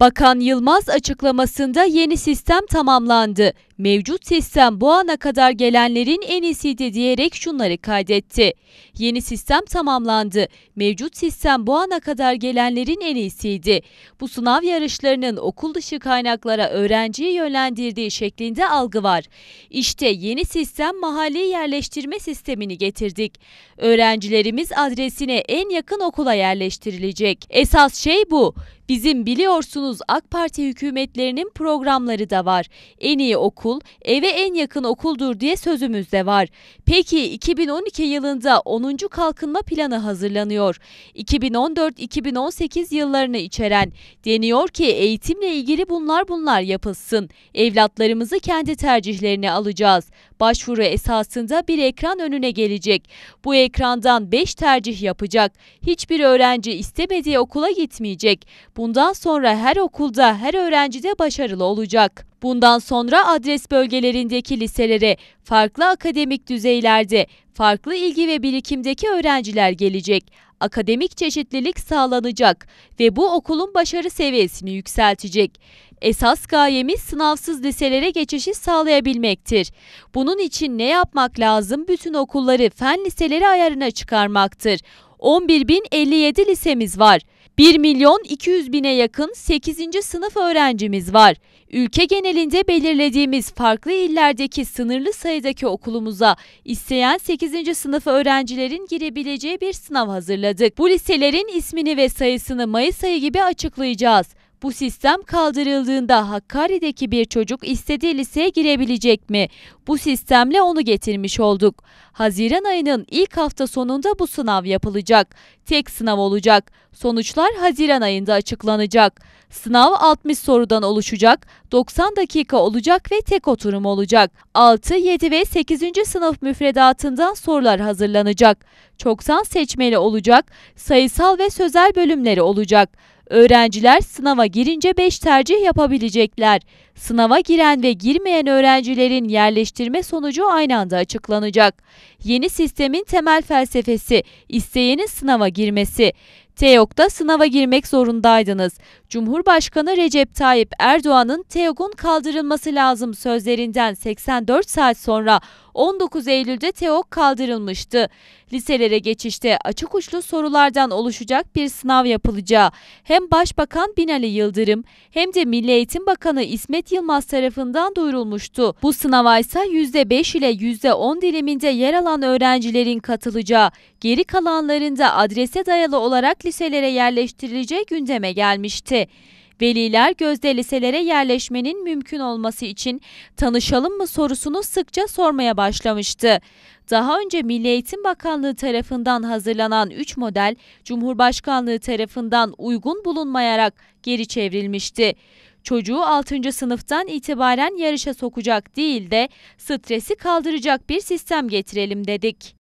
Bakan Yılmaz açıklamasında yeni sistem tamamlandı mevcut sistem bu ana kadar gelenlerin en iyisiydi diyerek şunları kaydetti. Yeni sistem tamamlandı. Mevcut sistem bu ana kadar gelenlerin en iyisiydi. Bu sınav yarışlarının okul dışı kaynaklara öğrenciyi yönlendirdiği şeklinde algı var. İşte yeni sistem mahalli yerleştirme sistemini getirdik. Öğrencilerimiz adresine en yakın okula yerleştirilecek. Esas şey bu. Bizim biliyorsunuz AK Parti hükümetlerinin programları da var. En iyi okul okul eve en yakın okuldur diye sözümüz de var. Peki 2012 yılında 10. kalkınma planı hazırlanıyor. 2014-2018 yıllarını içeren deniyor ki eğitimle ilgili bunlar bunlar yapılsın. Evlatlarımızı kendi tercihlerine alacağız. Başvuru esasında bir ekran önüne gelecek. Bu ekrandan 5 tercih yapacak. Hiçbir öğrenci istemediği okula gitmeyecek. Bundan sonra her okulda her öğrenci de başarılı olacak. Bundan sonra adres bölgelerindeki liselere farklı akademik düzeylerde farklı ilgi ve birikimdeki öğrenciler gelecek. Akademik çeşitlilik sağlanacak ve bu okulun başarı seviyesini yükseltecek. Esas gayemiz sınavsız liselere geçişi sağlayabilmektir. Bunun için ne yapmak lazım? Bütün okulları fen liseleri ayarına çıkarmaktır. 11.057 lisemiz var. 1 milyon 200 bine yakın 8. sınıf öğrencimiz var. Ülke genelinde belirlediğimiz farklı illerdeki sınırlı sayıdaki okulumuza isteyen 8. sınıf öğrencilerin girebileceği bir sınav hazırladık. Bu liselerin ismini ve sayısını Mayıs ayı gibi açıklayacağız. Bu sistem kaldırıldığında Hakkari'deki bir çocuk istediği liseye girebilecek mi? Bu sistemle onu getirmiş olduk. Haziran ayının ilk hafta sonunda bu sınav yapılacak. Tek sınav olacak. Sonuçlar Haziran ayında açıklanacak. Sınav 60 sorudan oluşacak, 90 dakika olacak ve tek oturum olacak. 6, 7 ve 8. sınıf müfredatından sorular hazırlanacak. Çoktan seçmeli olacak, sayısal ve sözel bölümleri olacak. Öğrenciler sınava girince 5 tercih yapabilecekler. Sınava giren ve girmeyen öğrencilerin yerleştirme sonucu aynı anda açıklanacak. Yeni sistemin temel felsefesi isteyenin sınava girmesi. TEOG'da sınava girmek zorundaydınız. Cumhurbaşkanı Recep Tayyip Erdoğan'ın TEOK'un kaldırılması lazım sözlerinden 84 saat sonra 19 Eylül'de TEOK kaldırılmıştı. Liselere geçişte açık uçlu sorulardan oluşacak bir sınav yapılacağı hem Başbakan Binali Yıldırım hem de Milli Eğitim Bakanı İsmet Yılmaz tarafından duyurulmuştu. Bu sınava ise %5 ile %10 diliminde yer alan öğrencilerin katılacağı, geri kalanların da adrese dayalı olarak liselere yerleştirileceği gündeme gelmişti. Veliler gözde liselere yerleşmenin mümkün olması için tanışalım mı sorusunu sıkça sormaya başlamıştı. Daha önce Milli Eğitim Bakanlığı tarafından hazırlanan 3 model Cumhurbaşkanlığı tarafından uygun bulunmayarak geri çevrilmişti. Çocuğu 6. sınıftan itibaren yarışa sokacak değil de stresi kaldıracak bir sistem getirelim dedik.